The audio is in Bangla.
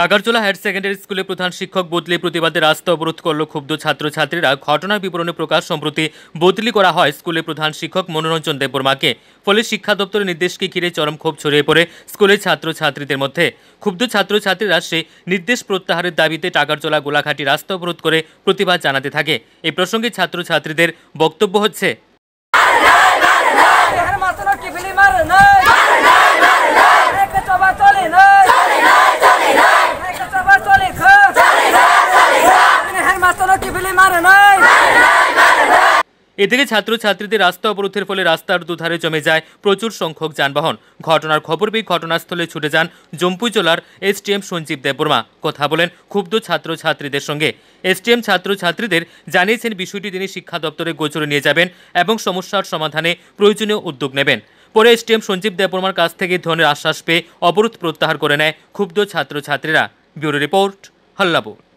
কাগারচোলা হায়ার সেকেন্ডারি স্কুলে প্রধান শিক্ষক বদলি প্রতিবাদে রাস্তা অবরোধ করল ক্ষুব্ধ ছাত্রছাত্রীরা ঘটনার বিবরণে প্রকাশ সম্প্রতি বদলি করা হয় স্কুলে প্রধান শিক্ষক মনোরঞ্জন দেববর্মাকে ফলে শিক্ষা দপ্তরের নির্দেশকে ঘিরে চরম ক্ষোভ ছড়িয়ে পড়ে স্কুলের ছাত্রছাত্রীদের মধ্যে ক্ষুব্ধ ছাত্রছাত্রীরা সেই নির্দেশ প্রত্যাহারের দাবিতে টাকারচোলা গোলাঘাটি রাস্তা অবরোধ করে প্রতিবাদ জানাতে থাকে এই প্রসঙ্গে ছাত্রছাত্রীদের বক্তব্য হচ্ছে এদিকে ছাত্রছাত্রীদের রাস্তা অবরোধের ফলে রাস্তার দুধারে জমে যায় প্রচুর সংখ্যক যানবাহন ঘটনার খবর পেয়ে ঘটনাস্থলে ছুটে যান জম্পু জেলার এসটিএম সঞ্জীব দেববর্মা কথা বলেন ক্ষুব্ধ ছাত্রছাত্রীদের সঙ্গে এসটিএম ছাত্রছাত্রীদের জানিয়েছেন বিষয়টি তিনি শিক্ষা দপ্তরে গোচরে নিয়ে যাবেন এবং সমস্যার সমাধানে প্রয়োজনীয় উদ্যোগ নেবেন পরে এসটিএম সঞ্জীব দেববর্মার কাছ থেকে ধনের আশ্বাস পেয়ে অবরোধ প্রত্যাহার করে নেয় ক্ষুব্ধ ছাত্রছাত্রীরা ব্যুরো রিপোর্ট হল্লাপুর